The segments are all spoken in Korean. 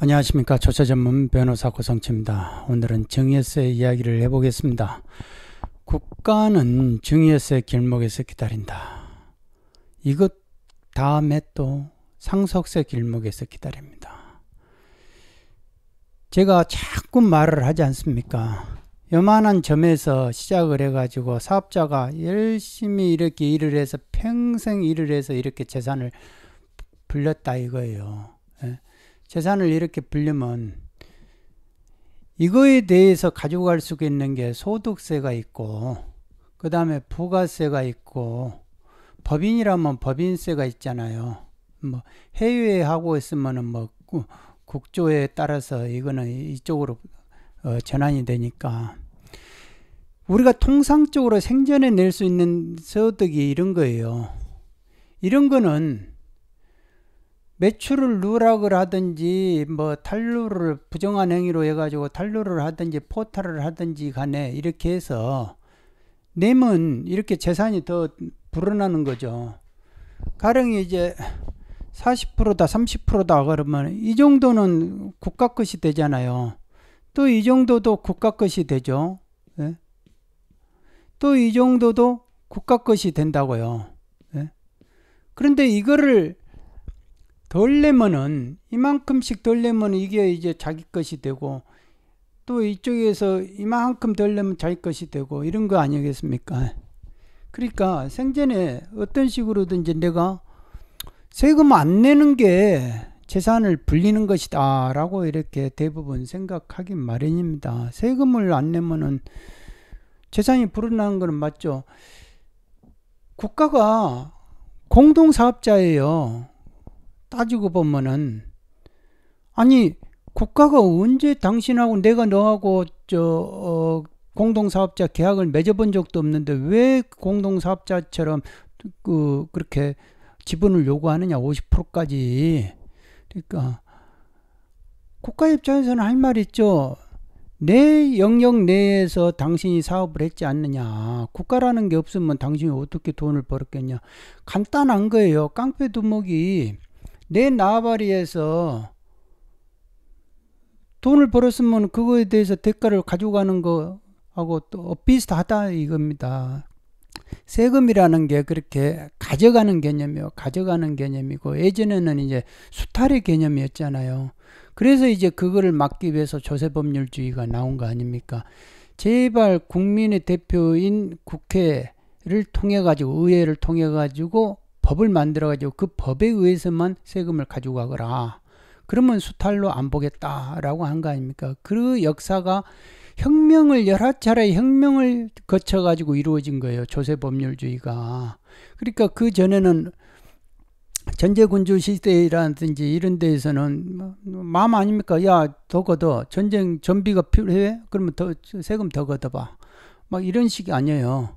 안녕하십니까 조차 전문 변호사 고성치입니다. 오늘은 증여세 이야기를 해보겠습니다. 국가는 증여세 길목에서 기다린다. 이것 다음에 또 상속세 길목에서 기다립니다. 제가 자꾸 말을 하지 않습니까? 요만한 점에서 시작을 해가지고 사업자가 열심히 이렇게 일을 해서 평생 일을 해서 이렇게 재산을 불렸다 이거예요. 예? 재산을 이렇게 불리면 이거에 대해서 가지고갈 수 있는 게 소득세가 있고 그 다음에 부가세가 있고 법인이라면 법인세가 있잖아요. 뭐 해외에 하고 있으면은 뭐 국조에 따라서 이거는 이쪽으로 어 전환이 되니까 우리가 통상적으로 생전에 낼 수 있는 소득이 이런 거예요. 이런 거는 매출을 누락을 하든지 뭐 탈루를 부정한 행위로 해가지고 탈루를 하든지 포탈을 하든지 간에 이렇게 해서 내면 이렇게 재산이 더 불어나는 거죠. 가령이 제 40%다 30%다 그러면 이 정도는 국가 것이 되잖아요. 또 이 정도도 국가 것이 되죠. 예? 또이 정도도 국가 것이 된다고요. 예? 그런데 이거를 돌 내면은 이만큼씩 돌 내면 이게 이제 자기 것이 되고 또 이쪽에서 이만큼 덜 내면 자기 것이 되고 이런 거 아니겠습니까? 그러니까 생전에 어떤 식으로든지 내가 세금 안 내는 게 재산을 불리는 것이다 라고 이렇게 대부분 생각하기 마련입니다. 세금을 안 내면은 재산이 불어나는 건 맞죠. 국가가 공동사업자예요. 따지고 보면은 아니 국가가 언제 당신하고 내가 너하고 저 어, 공동사업자 계약을 맺어본 적도 없는데 왜 공동사업자처럼 그 그렇게 지분을 요구하느냐 50%까지 그러니까 국가 입장에서는 할 말 있죠. 내 영역 내에서 당신이 사업을 했지 않느냐. 국가라는 게 없으면 당신이 어떻게 돈을 벌었겠냐. 간단한 거예요. 깡패 두목이 내 나발이에서 돈을 벌었으면 그거에 대해서 대가를 가져가는 거하고 또 비슷하다 이겁니다. 세금이라는 게 그렇게 가져가는 개념이요. 가져가는 개념이고 예전에는 이제 수탈의 개념이었잖아요. 그래서 이제 그거를 막기 위해서 조세법률주의가 나온 거 아닙니까? 제발 국민의 대표인 국회를 통해 가지고 의회를 통해 가지고 법을 만들어 가지고 그 법에 의해서만 세금을 가지고 가거라. 그러면 수탈로 안 보겠다라고 한 거 아닙니까? 그 역사가 혁명을 여러 차례 혁명을 거쳐 가지고 이루어진 거예요. 조세 법률주의가. 그러니까 그 전에는 전제군주 시대라든지 이런 데에서는 뭐 마음 아닙니까? 야, 더 걷어. 전쟁, 전비가 필요해? 그러면 더, 세금 더 걷어봐. 막 이런 식이 아니에요.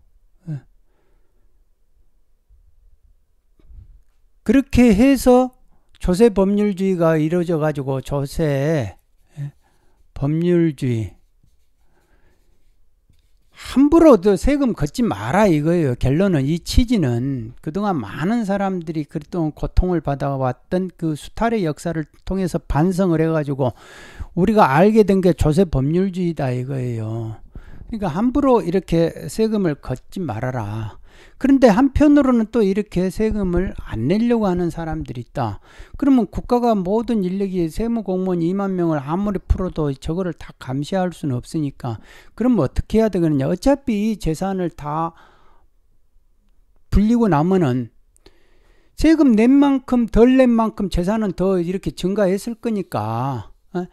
그렇게 해서 조세 법률주의가 이루어져 가지고 조세 예, 법률주의 함부로 더 세금 걷지 마라 이거예요. 결론은 이 취지는 그동안 많은 사람들이 그랬던 고통을 받아왔던 그 수탈의 역사를 통해서 반성을 해가지고 우리가 알게 된 게 조세 법률주의다 이거예요. 그러니까 함부로 이렇게 세금을 걷지 말아라. 그런데 한편으로는 또 이렇게 세금을 안 내려고 하는 사람들이 있다. 그러면 국가가 모든 인력이 세무 공무원 2만 명을 아무리 풀어도 저거를 다 감시할 수는 없으니까 그럼 어떻게 해야 되겠느냐? 어차피 이 재산을 다 불리고 나면은 세금 낸 만큼 덜 낸 만큼 재산은 더 이렇게 증가했을 거니까 어?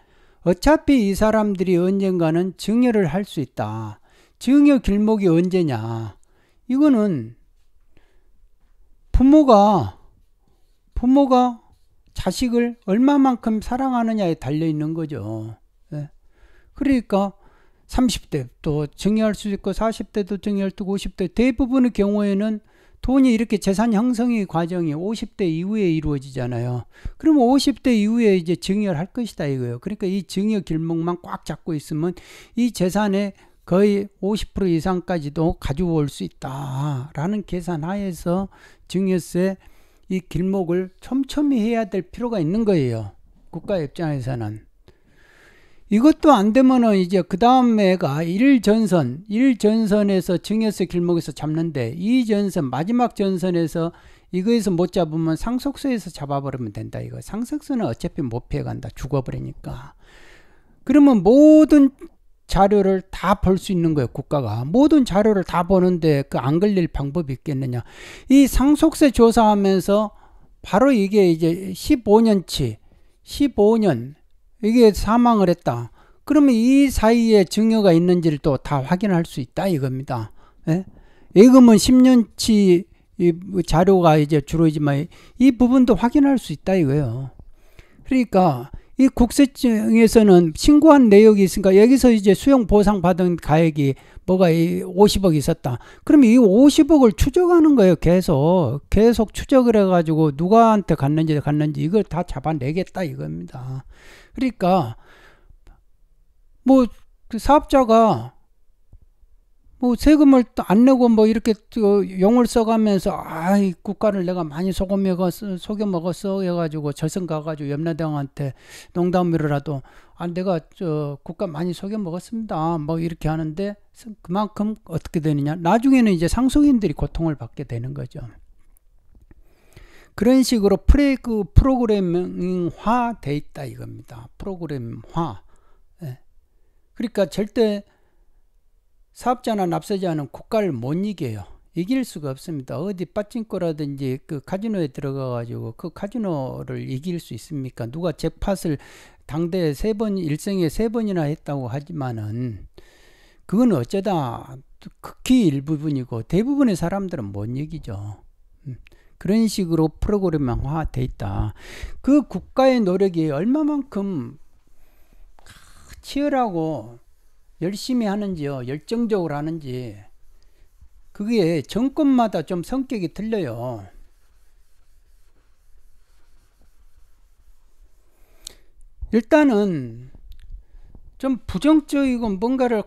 어차피 이 사람들이 언젠가는 증여를 할 수 있다. 증여 길목이 언제냐? 이거는 부모가 부모가 자식을 얼마만큼 사랑하느냐에 달려 있는 거죠. 예. 그러니까 30대도 정의할 수 있고 40대도 정의할 수 있고 50대 대부분의 경우에는 돈이 이렇게 재산 형성의 과정이 50대 이후에 이루어지잖아요. 그러면 50대 이후에 이제 증여할 것이다 이거예요. 그러니까 이 증여 길목만 꽉 잡고 있으면 이 재산의 거의 50% 이상까지도 가져올 수 있다라는 계산 하에서 증여세 이 길목을 촘촘히 해야 될 필요가 있는 거예요. 국가 입장에서는. 이것도 안 되면은 이제 그 다음에가 1전선, 1전선에서 증여세 길목에서 잡는데 2전선, 마지막 전선에서 이거에서 못 잡으면 상속세에서 잡아버리면 된다. 이거 상속세는 어차피 못 피해간다. 죽어버리니까. 그러면 모든 자료를 다 볼 수 있는 거예요, 국가가. 모든 자료를 다 보는데 그 안 걸릴 방법이 있겠느냐. 이 상속세 조사하면서 바로 이게 이제 15년치, 15년, 이게 사망을 했다. 그러면 이 사이에 증여가 있는지를 또 다 확인할 수 있다 이겁니다. 예? 예금은 10년치 이 자료가 이제 주로이지만 이 부분도 확인할 수 있다 이거예요. 그러니까 이 국세청에서는 신고한 내역이 있으니까 여기서 이제 수용 보상 받은 가액이 뭐가 이 50억 있었다. 그러면이 50억을 추적하는 거예요. 계속 계속 추적을 해가지고 누가한테 갔는지 갔는지 이걸 다 잡아내겠다 이겁니다. 그러니까 뭐 그 사업자가 뭐 세금을 안 내고 뭐 이렇게 용을 써가면서 아이 국가를 내가 많이 속여 먹었어 속여 먹었어 해가지고 절성 가가지고 염라대왕한테 농담으로라도 아 내가 저 국가 많이 속여 먹었습니다 뭐 이렇게 하는데 그만큼 어떻게 되느냐 나중에는 이제 상속인들이 고통을 받게 되는 거죠. 그런 식으로 프레, 그프로그램화돼 있다 이겁니다. 프로그램화. 예. 그러니까 절대 사업자나 납세자는 국가를 못 이겨요. 이길 수가 없습니다. 어디 빠찡코라든지 그 카지노에 들어가 가지고 그 카지노를 이길 수 있습니까? 누가 잭팟을 당대에 세번 일생에 세 번이나 했다고 하지만은 그건 어쩌다 극히 일부분이고 대부분의 사람들은 못 이기죠. 음, 그런 식으로 프로그램화 돼 있다. 그 국가의 노력이 얼마만큼 치열하고 열심히 하는지요, 열정적으로 하는지, 그게 정권마다 좀 성격이 틀려요. 일단은 좀 부정적이고 뭔가를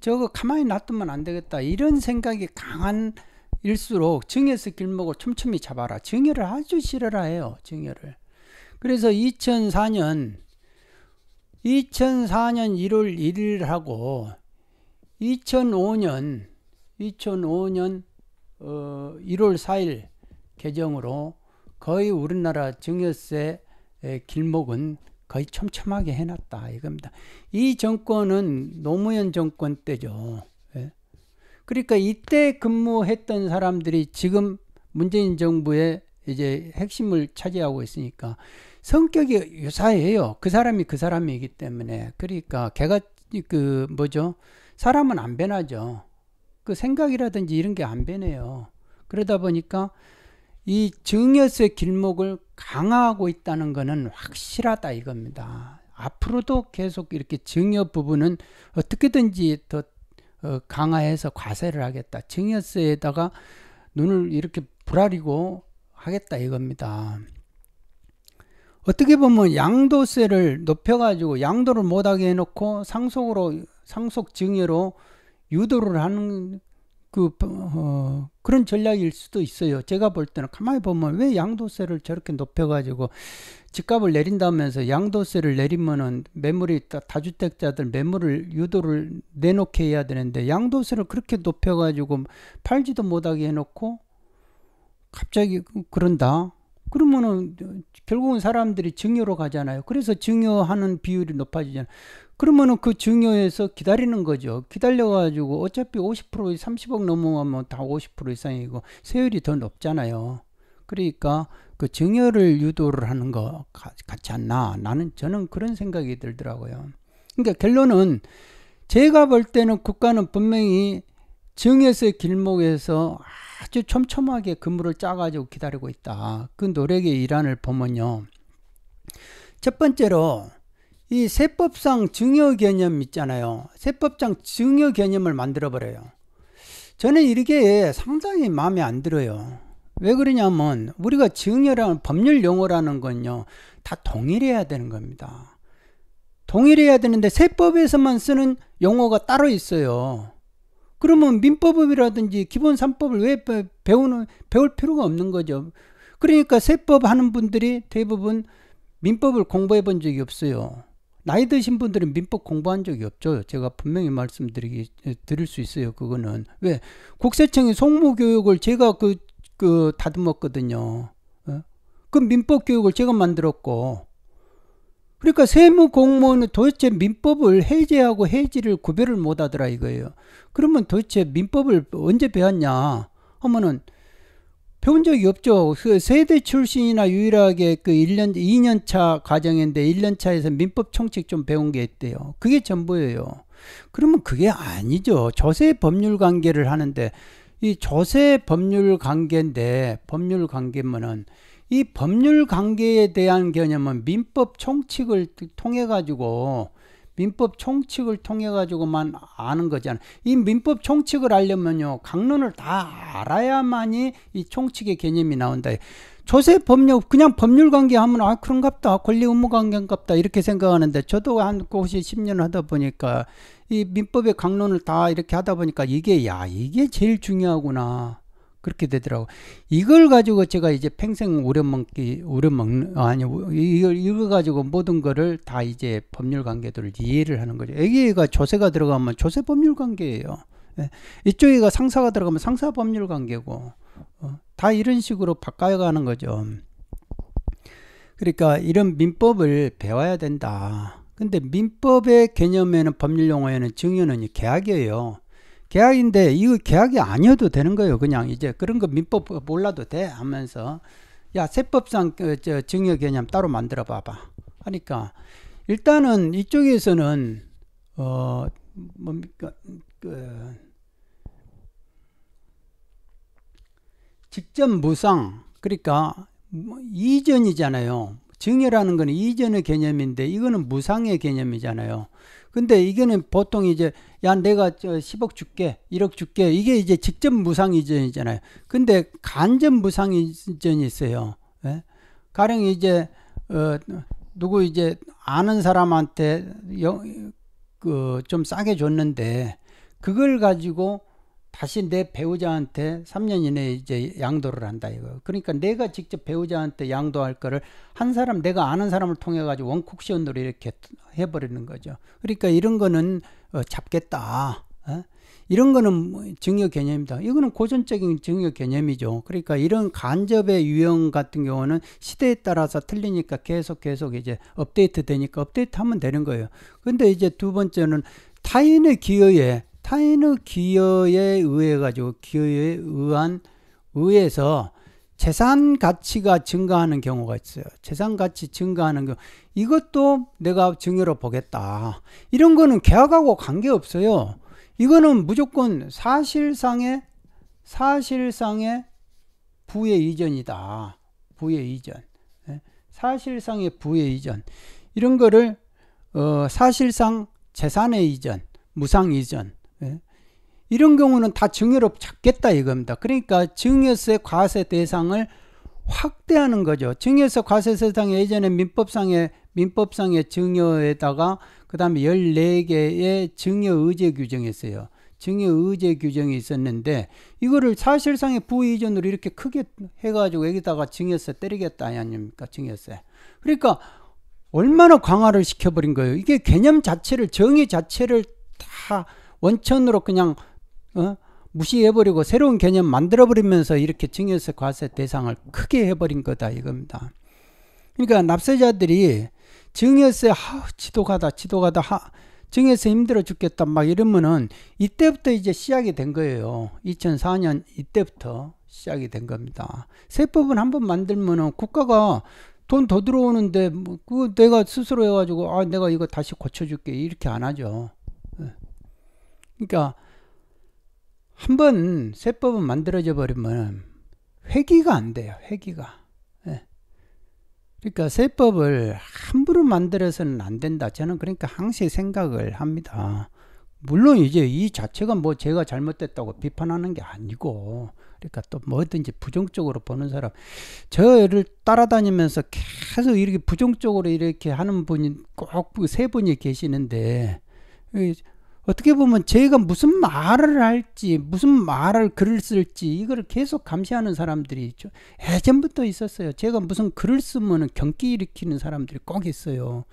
저거 가만히 놔두면 안 되겠다 이런 생각이 강한 일수록 증여서 길목을 촘촘히 잡아라 증여를 아주 싫어라 해요 증여를 그래서 2004년 2004년 1월 1일하고 2005년 2005년 어, 1월 4일 개정으로 거의 우리나라 증여세 길목은 거의 촘촘하게 해놨다 이겁니다. 이 정권은 노무현 정권 때죠. 예. 그러니까 이때 근무했던 사람들이 지금 문재인 정부의 이제 핵심을 차지하고 있으니까 성격이 유사해요. 그 사람이 그 사람이기 때문에. 그러니까 걔가 그 뭐죠? 사람은 안 변하죠. 그 생각이라든지 이런 게 안 변해요. 그러다 보니까 이 증여세 길목을 강화하고 있다는 거는 확실하다 이겁니다. 앞으로도 계속 이렇게 증여 부분은 어떻게든지 더 어, 강화해서 과세를 하겠다. 증여세에다가 눈을 이렇게 부라리고 하겠다 이겁니다. 어떻게 보면 양도세를 높여가지고 양도를 못하게 해놓고 상속으로 상속 증여로 유도를 하는 그 어, 그런 전략일 수도 있어요. 제가 볼 때는 가만히 보면 왜 양도세를 저렇게 높여가지고 집값을 내린다면서 양도세를 내리면은 매물이 다주택자들 매물을 유도를 내놓게 해야 되는데 양도세를 그렇게 높여가지고 팔지도 못하게 해놓고 갑자기 그, 그런다. 그러면은 결국은 사람들이 증여로 가잖아요. 그래서 증여하는 비율이 높아지잖아요. 그러면은 그 증여에서 기다리는 거죠. 기다려가지고 어차피 50% 30억 넘어가면 다 50% 이상이고 세율이 더 높잖아요. 그러니까 그 증여를 유도를 하는 거 같지 않나. 나는 저는 그런 생각이 들더라고요. 그러니까 결론은 제가 볼 때는 국가는 분명히 증여세 길목에서 아주 촘촘하게 근무를 짜가지고 기다리고 있다. 그 노력의 일환을 보면요. 첫 번째로 이 세법상 증여 개념 있잖아요. 세법상 증여 개념을 만들어 버려요. 저는 이렇게 상당히 마음에 안 들어요. 왜 그러냐면 우리가 증여라는 법률 용어라는 건요. 다 동일해야 되는 겁니다. 동일해야 되는데 세법에서만 쓰는 용어가 따로 있어요. 그러면 민법이라든지 기본 3법을 왜 배우는, 배울 필요가 없는 거죠. 그러니까 세법 하는 분들이 대부분 민법을 공부해 본 적이 없어요. 나이 드신 분들은 민법 공부한 적이 없죠. 제가 분명히 말씀드리기, 드릴 수 있어요. 그거는. 왜? 국세청이 송무교육을 제가 그, 그, 다듬었거든요. 어? 그 민법 교육을 제가 만들었고, 그러니까 세무 공무원은 도대체 민법을 해제하고 해지를 구별을 못 하더라 이거예요. 그러면 도대체 민법을 언제 배웠냐 하면은 배운 적이 없죠. 그 세대 출신이나 유일하게 그 1년, 2년차 과정인데 1년차에서 민법 총칙 좀 배운 게 있대요. 그게 전부예요. 그러면 그게 아니죠. 조세 법률 관계를 하는데 이 조세 법률 관계인데 법률 관계면은 이 법률 관계에 대한 개념은 민법 총칙을 통해 가지고 민법 총칙을 통해 가지고만 아는 거잖아요. 이 민법 총칙을 알려면요. 강론을 다 알아야만이 이 총칙의 개념이 나온다. 조세 법률 그냥 법률 관계 하면 아 그런갑다. 권리 의무 관계인갑다. 이렇게 생각하는데 저도 한 곳이 10년 하다 보니까 이 민법의 강론을 다 이렇게 하다 보니까 이게 야, 이게 제일 중요하구나. 그렇게 되더라고. 이걸 가지고 제가 이제 평생 오려먹기, 오려먹는, 아니, 이걸, 이걸 가지고 모든 거를 다 이제 법률 관계들을 이해를 하는 거죠. 애기가 조세가 들어가면 조세 법률 관계예요. 예. 이쪽에가 상사가 들어가면 상사 법률 관계고, 어, 다 이런 식으로 바꿔가는 거죠. 그러니까 이런 민법을 배워야 된다. 근데 민법의 개념에는 법률 용어에는 증여는 계약이에요. 계약인데 이거 계약이 아니어도 되는 거예요. 그냥 이제 그런 거 민법 몰라도 돼 하면서 야 세법상 그 저 증여 개념 따로 만들어 봐봐 하니까 일단은 이쪽에서는 어 뭡니까 그, 그 직접 무상 그러니까 뭐 이전이잖아요. 증여라는 건 이전의 개념인데 이거는 무상의 개념이잖아요. 근데 이거는 보통 이제 야 내가 저 10억 줄게 1억 줄게 이게 이제 직접 무상 이전이잖아요. 근데 간접 무상 이전이 있어요. 예? 가령 이제 어 누구 이제 아는 사람한테 그좀 싸게 줬는데 그걸 가지고 다시 내 배우자한테 3년 이내에 이제 양도를 한다 이거. 그러니까 내가 직접 배우자한테 양도할 거를 한 사람 내가 아는 사람을 통해 가지고 원쿡션으로 이렇게 해버리는 거죠. 그러니까 이런 거는 어, 잡겠다. 어? 이런 거는 뭐 증여 개념이다. 이거는 고전적인 증여 개념이죠. 그러니까 이런 간접의 유형 같은 경우는 시대에 따라서 틀리니까 계속 계속 이제 업데이트 되니까 업데이트 하면 되는 거예요. 근데 이제 두 번째는 타인의 기여에 타인의 기여에 의해 가지고 기여에 의한 의해서 재산 가치가 증가하는 경우가 있어요. 재산 가치 증가하는 거 이것도 내가 증여로 보겠다. 이런 거는 계약하고 관계 없어요. 이거는 무조건 사실상의 사실상의 부의 이전이다. 부의 이전. 예? 사실상의 부의 이전. 이런 거를 어, 사실상 재산의 이전, 무상 이전 예? 이런 경우는 다 증여로 잡겠다 이겁니다. 그러니까 증여세 과세 대상을 확대하는 거죠. 증여세 과세 세상에 예전에 민법상의 민법상의 증여에다가 그다음에 14개의 증여 의제 규정이 있어요. 증여 의제 규정이 있었는데 이거를 사실상의 부의존으로 이렇게 크게 해가지고 여기다가 증여세 때리겠다 아닙니까 증여세 그러니까 얼마나 강화를 시켜버린 거예요 이게 개념 자체를 정의 자체를 다 원천으로 그냥 어? 무시해버리고 새로운 개념 만들어버리면서 이렇게 증여세 과세 대상을 크게 해버린 거다 이겁니다. 그러니까 납세자들이 증여세 하 지도가다 지도가다 하 증여세 힘들어 죽겠다 막 이러면은 이때부터 이제 시작이 된 거예요. 2004년 이때부터 시작이 된 겁니다. 세법은 한번 만들면은 국가가 돈 더 들어오는데 뭐그 내가 스스로 해가지고 아 내가 이거 다시 고쳐줄게 이렇게 안 하죠. 그러니까 한 번 세법은 만들어져 버리면 회기가안 돼요. 회기가 예. 그러니까 세법을 함부로 만들어서는 안 된다. 저는 그러니까 항시 생각을 합니다. 물론 이제 이 자체가 뭐 제가 잘못됐다고 비판하는 게 아니고 그러니까 또 뭐든지 부정적으로 보는 사람 저를 따라다니면서 계속 이렇게 부정적으로 이렇게 하는 분이 꼭 세 분이 계시는데 어떻게 보면 제가 무슨 말을 할지 무슨 말을 글을 쓸지 이걸 계속 감시하는 사람들이 있죠. 예전부터 있었어요. 제가 무슨 글을 쓰면 경기 일으키는 사람들이 꼭 있어요.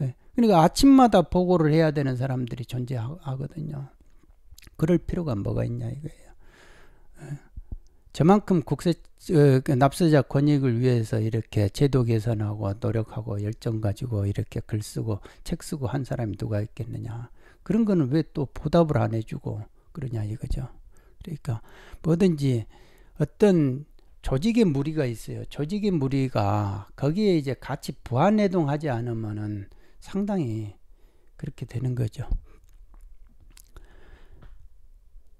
예. 그러니까 아침마다 보고를 해야 되는 사람들이 존재하거든요. 그럴 필요가 뭐가 있냐 이거예요. 예. 저만큼 국세 그 납세자 권익을 위해서 이렇게 제도 개선하고 노력하고 열정 가지고 이렇게 글 쓰고 책 쓰고 한 사람이 누가 있겠느냐. 그런 거는 왜 또 보답을 안 해주고 그러냐 이거죠. 그러니까 뭐든지 어떤 조직의 무리가 있어요. 조직의 무리가 거기에 이제 같이 부안해동하지 않으면은 상당히 그렇게 되는 거죠.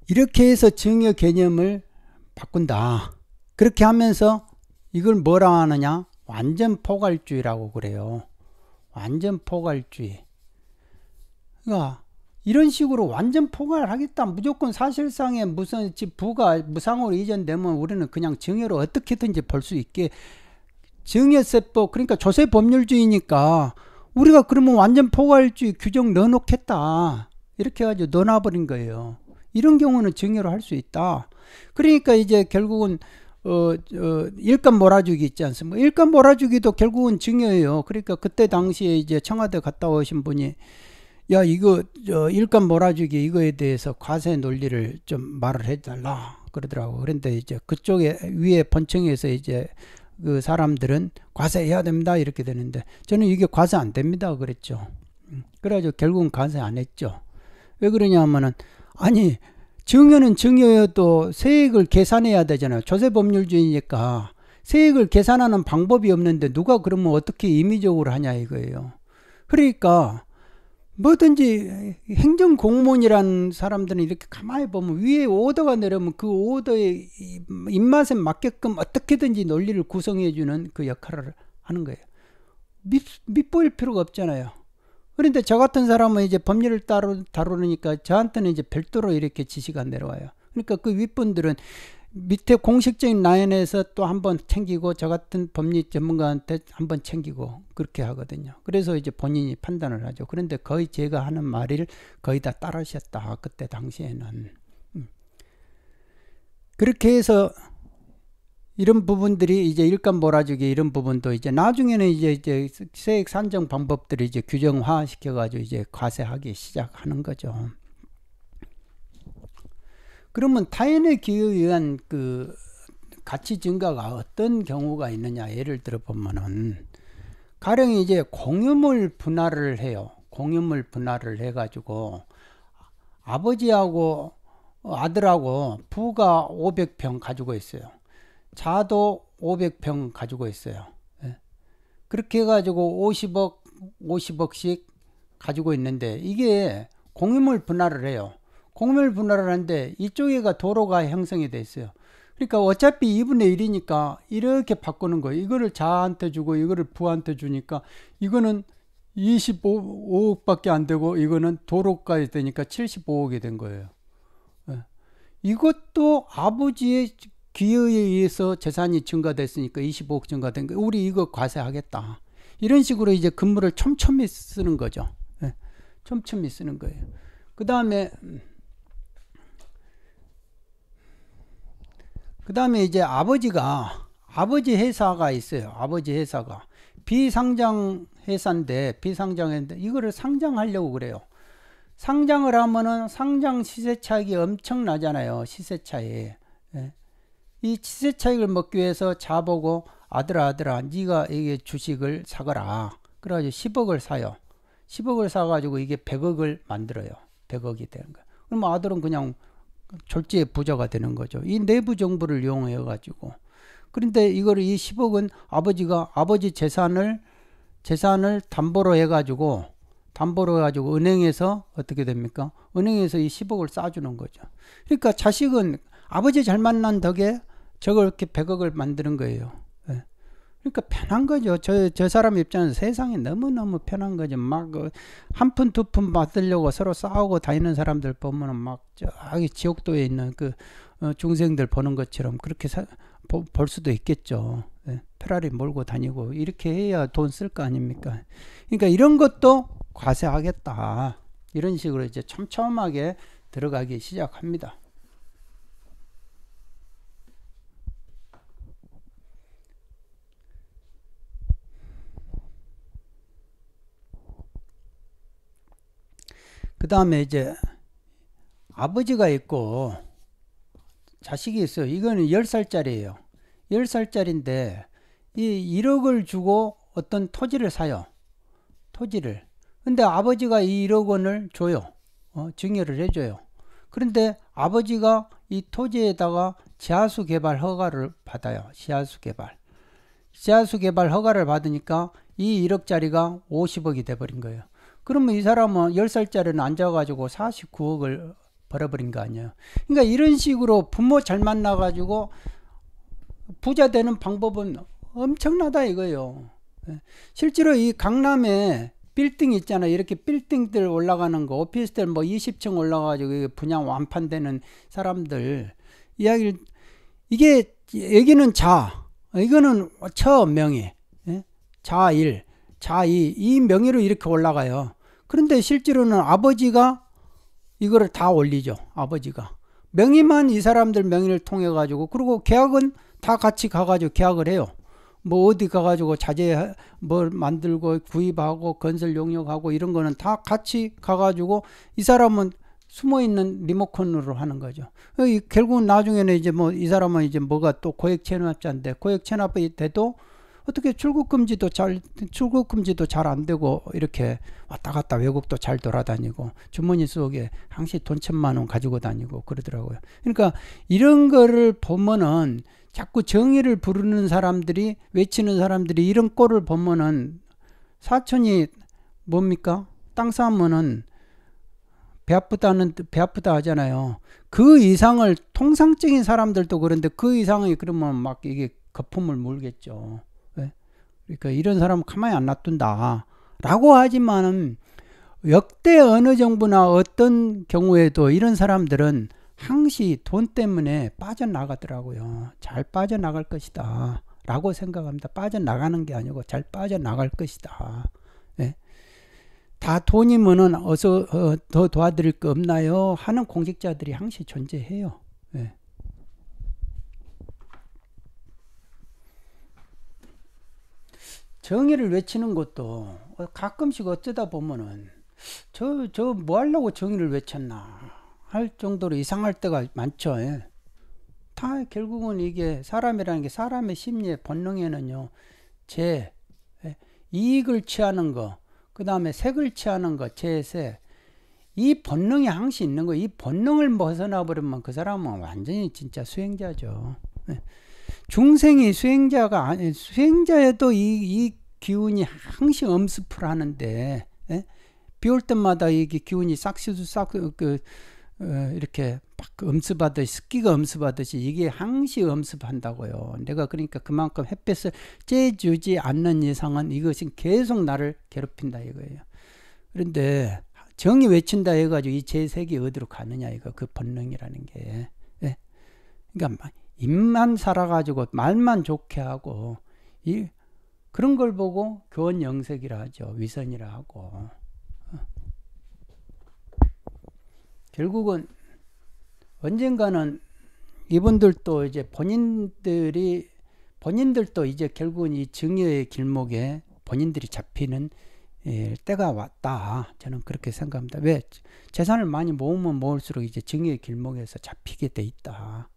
이렇게 해서 증여 개념을 바꾼다. 그렇게 하면서 이걸 뭐라 하느냐? 완전 포괄주의라고 그래요. 완전 포괄주의. 그러니까 이런 식으로 완전 포괄 하겠다. 무조건 사실상에 무슨 집 부가 무상으로 이전되면 우리는 그냥 증여로 어떻게든지 벌 수 있게 증여세법 그러니까 조세 법률주의니까 우리가 그러면 완전 포괄주의 규정 넣어놓겠다. 이렇게 해가지고 넣어놔버린 거예요. 이런 경우는 증여로 할 수 있다. 그러니까 이제 결국은 어, 어, 일감 몰아주기 있지 않습니까? 일감 몰아주기도 결국은 증여예요. 그러니까 그때 당시에 이제 청와대 갔다 오신 분이 야 이거 저 일감 몰아주기 이거에 대해서 과세 논리를 좀 말을 해달라 그러더라고. 그런데 이제 그쪽에 위에 번청에서 이제 그 사람들은 과세해야 됩니다 이렇게 되는데 저는 이게 과세 안 됩니다 그랬죠. 음, 그래가지고 결국은 과세 안 했죠. 왜 그러냐 하면은 아니 증여는 증여여도 세액을 계산해야 되잖아요. 조세 법률주의니까 세액을 계산하는 방법이 없는데 누가 그러면 어떻게 임의적으로 하냐 이거예요. 그러니까 뭐든지 행정 공무원이란 사람들은 이렇게 가만히 보면 위에 오더가 내려오면 그 오더의 입맛에 맞게끔 어떻게든지 논리를 구성해주는 그 역할을 하는 거예요. 밑, 보일 필요가 없잖아요. 그런데 저 같은 사람은 이제 법률을 따로 다루니까 저한테는 이제 별도로 이렇게 지시가 내려와요. 그러니까 그 윗분들은 밑에 공식적인 라인에서 또 한 번 챙기고 저 같은 법리 전문가한테 한 번 챙기고 그렇게 하거든요. 그래서 이제 본인이 판단을 하죠. 그런데 거의 제가 하는 말을 거의 다따하셨다 그때 당시에는. 음. 그렇게 해서 이런 부분들이 이제 일감 몰아주기 이런 부분도 이제 나중에는 이제 이제 세액 산정 방법들을 이제 규정화 시켜가지고 이제 과세하기 시작하는 거죠. 그러면 타인의 기여에 의한 그 가치 증가가 어떤 경우가 있느냐 예를 들어 보면은 가령 이제 공유물 분할을 해요. 공유물 분할을 해가지고 아버지하고 아들하고 부가 500평 가지고 있어요. 자도 500평 가지고 있어요. 예. 그렇게 해가지고 50억, 50억씩 가지고 있는데 이게 공유물 분할을 해요. 공멸 분할을 하는데 이쪽에가 도로가 형성이 돼 있어요. 그러니까 어차피 2분의 1이니까 이렇게 바꾸는 거예요. 이거를 자한테 주고 이거를 부한테 주니까 이거는 25억밖에 안 되고 이거는 도로까지 되니까 75억이 된 거예요. 예. 이것도 아버지의 기여에 의해서 재산이 증가됐으니까 25억 증가된 거예요 우리 이거 과세하겠다. 이런 식으로 이제 근무를 촘촘히 쓰는 거죠. 예. 촘촘히 쓰는 거예요. 그 다음에 음, 그 다음에 이제 아버지가 아버지 회사가 있어요. 아버지 회사가 비상장 회사인데 비상장인데 이거를 상장하려고 그래요. 상장을 하면은 상장 시세 차익이 엄청 나잖아요. 시세 차익. 예. 이 시세 차익을 먹기 위해서 자보고 아들아 아들아 네가 이게 주식을 사거라. 그래가지고 10억을 사요. 10억을 사가지고 이게 100억을 만들어요. 100억이 되는 거야. 그럼 아들은 그냥 졸지에 부자가 되는 거죠. 이 내부 정보를 이용해 가지고 그런데 이거를 이 10억은 아버지가 아버지 재산을 재산을 담보로 해 가지고 담보로 해 가지고 은행에서 어떻게 됩니까? 은행에서 이 10억을 쏴 주는 거죠. 그러니까 자식은 아버지 잘 만난 덕에 저걸 이렇게 100억을 만드는 거예요. 그러니까 편한 거죠. 저, 저 사람 입장에서 세상이 너무너무 편한 거죠. 막, 그한 푼, 두 푼 받으려고 서로 싸우고 다니는 사람들 보면은 막, 저기 지옥도에 있는 그, 어, 중생들 보는 것처럼 그렇게 사, 보, 볼 수도 있겠죠. 예, 페라리 몰고 다니고, 이렇게 해야 돈 쓸 거 아닙니까? 그러니까 이런 것도 과세하겠다. 이런 식으로 이제 촘촘하게 들어가기 시작합니다. 그 다음에 이제 아버지가 있고 자식이 있어요. 이거는 10살짜리예요. 10살짜리인데 이 1억을 주고 어떤 토지를 사요. 토지를. 근데 아버지가 이 1억 원을 줘요. 어, 증여를 해줘요. 그런데 아버지가 이 토지에다가 지하수 개발 허가를 받아요. 지하수 개발. 지하수 개발 허가를 받으니까 이 1억짜리가 50억이 돼버린 거예요. 그러면 이 사람은 10살짜리는 앉아가지고 49억을 벌어버린 거 아니에요. 그러니까 이런 식으로 부모 잘 만나가지고 부자 되는 방법은 엄청나다 이거예요. 예. 실제로 이 강남에 빌딩 있잖아. 이렇게 빌딩들 올라가는 거, 오피스텔 뭐 20층 올라가지고 분양 완판되는 사람들 이야기를 이게 여기는 자, 이거는 처명의 예? 자일, 자 이 이명의로 이렇게 올라가요. 그런데 실제로는 아버지가 이거를 다 올리죠. 아버지가. 명의만 이 사람들 명의를 통해 가지고 그리고 계약은 다 같이 가 가지고 계약을 해요. 뭐 어디 가 가지고 자재 뭘 뭐 만들고 구입하고 건설 용역하고 이런 거는 다 같이 가 가지고 이 사람은 숨어 있는 리모컨으로 하는 거죠. 결국은 나중에는 이제 뭐 이 사람은 이제 뭐가 또 고액 체납자인데 고액 체납이 돼도 어떻게 출국 금지도 잘 출국 금지도 잘 안 되고 이렇게 왔다 갔다 외국도 잘 돌아다니고 주머니 속에 항시 돈 천만 원 가지고 다니고 그러더라고요. 그러니까 이런 거를 보면은 자꾸 정의를 부르는 사람들이 외치는 사람들이 이런 꼴을 보면은 사촌이 뭡니까? 땅 사면은 배 아프다는 배 아프다 하잖아요. 그 이상을 통상적인 사람들도 그런데 그 이상이 그러면 막 이게 거품을 물겠죠. 그러니까 이런 사람 가만히 안 놔둔다. 라고 하지만은 역대 어느 정부나 어떤 경우에도 이런 사람들은 항시 돈 때문에 빠져나가더라고요. 잘 빠져나갈 것이다. 라고 생각합니다. 빠져나가는 게 아니고 잘 빠져나갈 것이다. 네. 다 돈이면은 어서 어, 더 도와드릴 거 없나요? 하는 공직자들이 항시 존재해요. 네. 정의를 외치는 것도 가끔씩 어쩌다 보면은 저 저 뭐 하려고 정의를 외쳤나 할 정도로 이상할 때가 많죠. 예. 다 결국은 이게 사람이라는 게 사람의 심리의 본능에는요. 제 예, 이익을 취하는 거, 그 다음에 색을 취하는 거, 재색. 이 본능이 항시 있는 거, 이 본능을 벗어나 버리면 그 사람은 완전히 진짜 수행자죠. 예. 중생이 수행자가 아니 수행자에도 이, 이 기운이 항상 엄습을 하는데 예? 비 올 때마다 이게 기운이 싹시도 싹그 그, 어, 이렇게 막 엄습하듯이 습기가 엄습하듯이 이게 항시 엄습한다고요. 내가 그러니까 그만큼 햇볕을 쬐주지 않는 이상은 이것은 계속 나를 괴롭힌다 이거예요. 그런데 정이 외친다 해가지고 이 재색이 어디로 가느냐 이거 그 본능이라는 게. 예? 그러니까 입만 살아가지고 말만 좋게 하고 이 그런 걸 보고 교원 영색이라 하죠. 위선이라 하고. 결국은 언젠가는 이분들도 이제 본인들이 본인들도 이제 결국은 이 증여의 길목에 본인들이 잡히는 예, 때가 왔다. 저는 그렇게 생각합니다. 왜 재산을 많이 모으면 모을수록 이제 증여의 길목에서 잡히게 돼 있다.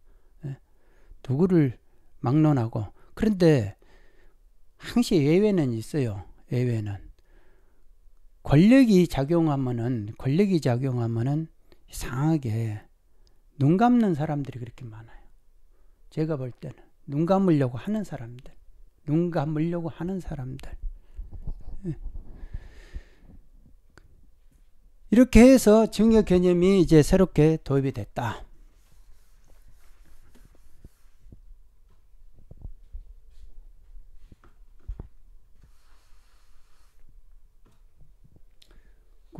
누구를 막론하고 그런데 항시 예외는 있어요. 예외는 권력이 작용하면은 권력이 작용하면은 이상하게 눈 감는 사람들이 그렇게 많아요. 제가 볼 때는 눈 감으려고 하는 사람들, 눈 감으려고 하는 사람들. 예. 이렇게 해서 증여 개념이 이제 새롭게 도입이 됐다.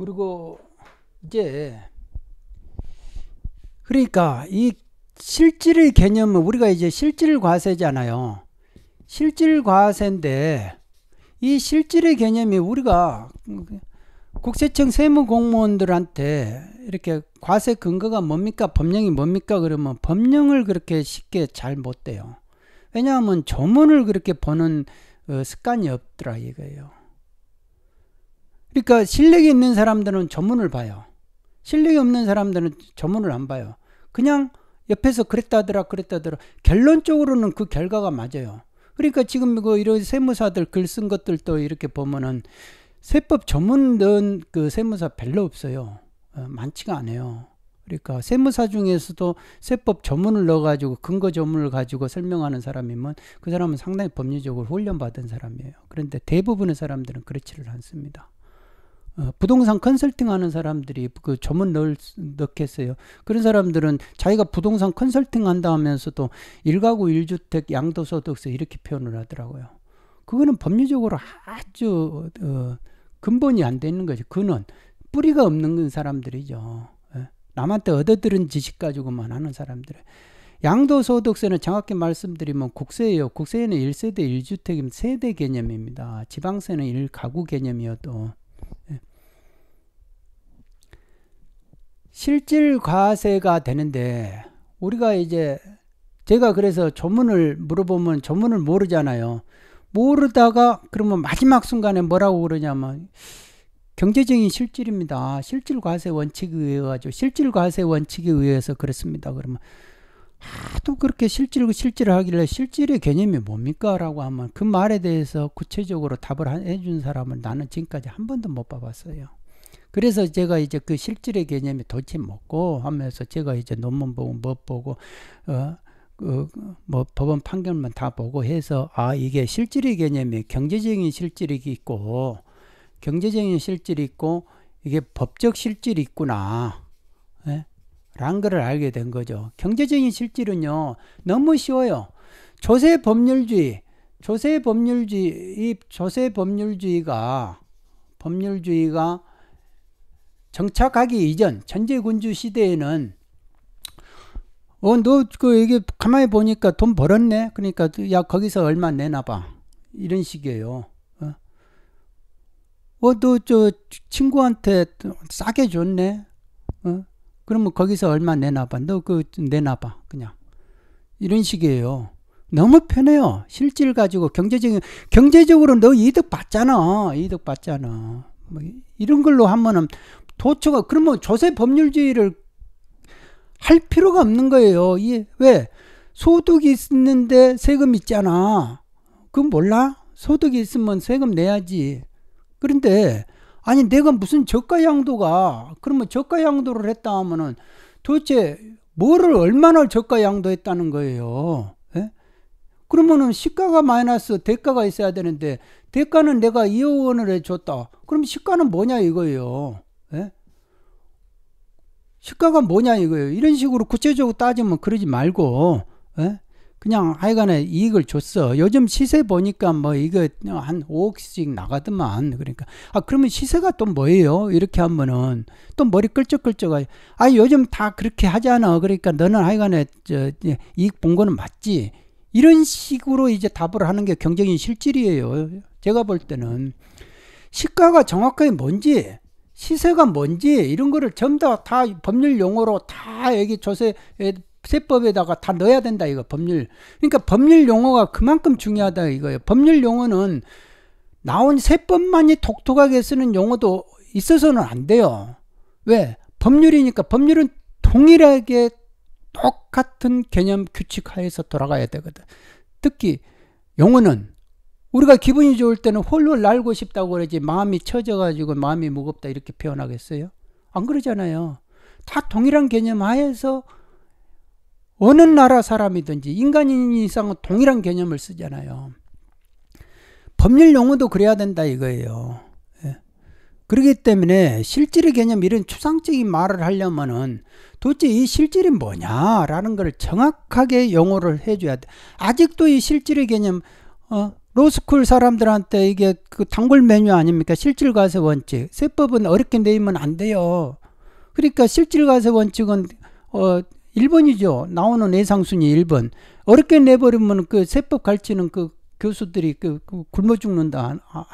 그리고 이제 그러니까 이 실질 의 개념은 우리가 이제 실질 과세잖아요. 실질 과세인데 이 실질의 개념이 우리가 국세청 세무 공무원들한테 이렇게 과세 근거가 뭡니까? 법령이 뭡니까? 그러면 법령을 그렇게 쉽게 잘 못 돼요. 왜냐하면 조문을 그렇게 보는 어, 습관이 없더라 이거예요. 그러니까 실력이 있는 사람들은 전문을 봐요. 실력이 없는 사람들은 전문을 안 봐요. 그냥 옆에서 그랬다더라 그랬다더라 결론적으로는 그 결과가 맞아요. 그러니까 지금 그 이런 세무사들 글 쓴 것들도 이렇게 보면은 세법 전문 넣은 그 세무사 별로 없어요. 어, 많지가 않아요. 그러니까 세무사 중에서도 세법 전문을 넣어가지고 근거 전문을 가지고 설명하는 사람이면 그 사람은 상당히 법률적으로 훈련받은 사람이에요. 그런데 대부분의 사람들은 그렇지를 않습니다. 어, 부동산 컨설팅 하는 사람들이 그조문 넣을, 넣겠어요. 그런 사람들은 자기가 부동산 컨설팅 한다 하면서도 일가구 1주택 양도소득세 이렇게 표현을 하더라고요. 그거는 법률적으로 아주 어, 근본이 안 되는 거죠. 그는 뿌리가 없는 사람들이죠. 예. 남한테 얻어들은 지식 가지고만 하는 사람들 양도소득세는 정확히 말씀드리면 국세예요. 국세에는 1세대 1주택임 세대 개념입니다. 지방세는 1가구 개념이어도 실질 과세가 되는데 우리가 이제 제가 그래서 조문을 물어보면 조문을 모르잖아요. 모르다가 그러면 마지막 순간에 뭐라고 그러냐면 경제적인 실질입니다. 실질 과세 원칙에 의해 가지고 실질 과세 원칙에 의해서 그렇습니다. 그러면 하도 그렇게 실질고 실질을 하길래 실질의 개념이 뭡니까라고 하면 그 말에 대해서 구체적으로 답을 해 준 사람은 나는 지금까지 한 번도 못 봐봤어요. 그래서 제가 이제 그 실질의 개념이 도대체 뭐고 하면서 제가 이제 논문 보고 뭐 보고 어, 그, 뭐 법원 판결만 다 보고 해서 아 이게 실질의 개념이 경제적인 실질이 있고 경제적인 실질이 있고 이게 법적 실질이 있구나. 예? 라는 거를 알게 된 거죠. 경제적인 실질은요, 너무 쉬워요. 조세 법률주의, 조세 법률주의, 이 조세 법률주의가, 법률주의가 정착하기 이전 천재군주 시대에는 어너그 이게 가만히 보니까 돈 벌었네 그러니까 야 거기서 얼마 내놔봐 이런 식이에요 어너저 어, 어 친구한테 싸게 줬네 어 그러면 거기서 얼마 내놔봐 너 그 내놔봐 그냥 이런 식이에요 너무 편해요 실질 가지고 경제적인 경제적으로 너 이득 받잖아 이득 받잖아 뭐 이런 걸로 하면은 도처가 그러면 뭐 조세 법률주의를 할 필요가 없는 거예요. 이 왜? 소득이 있는데 세금 있잖아. 그건 몰라? 소득이 있으면 세금 내야지. 그런데 아니 내가 무슨 저가 양도가 그러면 저가 양도를 했다 하면은 도대체 뭐를 얼마나 저가 양도했다는 거예요. 예? 그러면은 시가가 마이너스 대가가 있어야 되는데 대가는 내가 2억 원을 해줬다. 그럼 시가는 뭐냐 이거예요. 시가가 뭐냐 이거예요. 이런 식으로 구체적으로 따지면 그러지 말고 에? 예? 그냥 하여간에 이익을 줬어. 요즘 시세 보니까 뭐 이거 한 5억씩 나가더만. 그러니까 아 그러면 시세가 또 뭐예요? 이렇게 하면은 또 머리 끌적끌적하지. 아 요즘 다 그렇게 하잖아. 그러니까 너는 하여간에 저 예, 이익 본 거는 맞지. 이런 식으로 이제 답을 하는 게 경쟁인 실질이에요. 제가 볼 때는 시가가 정확하게 뭔지 시세가 뭔지 이런 거를 전부 다, 다 법률 용어로 다 여기 조세 세법에다가 다 넣어야 된다 이거 법률 그러니까 법률 용어가 그만큼 중요하다 이거예요 법률 용어는 나온 세법만이 독특하게 쓰는 용어도 있어서는 안 돼요 왜 법률이니까 법률은 동일하게 똑같은 개념 규칙 하에서 돌아가야 되거든 특히 용어는 우리가 기분이 좋을 때는 홀로 날고 싶다고 그러지 마음이 처져가지고 마음이 무겁다 이렇게 표현하겠어요? 안 그러잖아요. 다 동일한 개념 하에서 어느 나라 사람이든지 인간인 이상은 동일한 개념을 쓰잖아요. 법률 용어도 그래야 된다 이거예요. 예. 그렇기 때문에 실질의 개념 이런 추상적인 말을 하려면은 도대체 이 실질이 뭐냐라는 걸 정확하게 용어를 해줘야 돼. 아직도 이 실질의 개념 어, 로스쿨 사람들한테 이게 그 단골 메뉴 아닙니까? 실질 과세 원칙. 세법은 어렵게 내면 안 돼요. 그러니까 실질 과세 원칙은 어 1번이죠. 나오는 예상 순위 1번. 어렵게 내버리면 그 세법 갈치는 그 교수들이 그, 그 굶어 죽는다 아,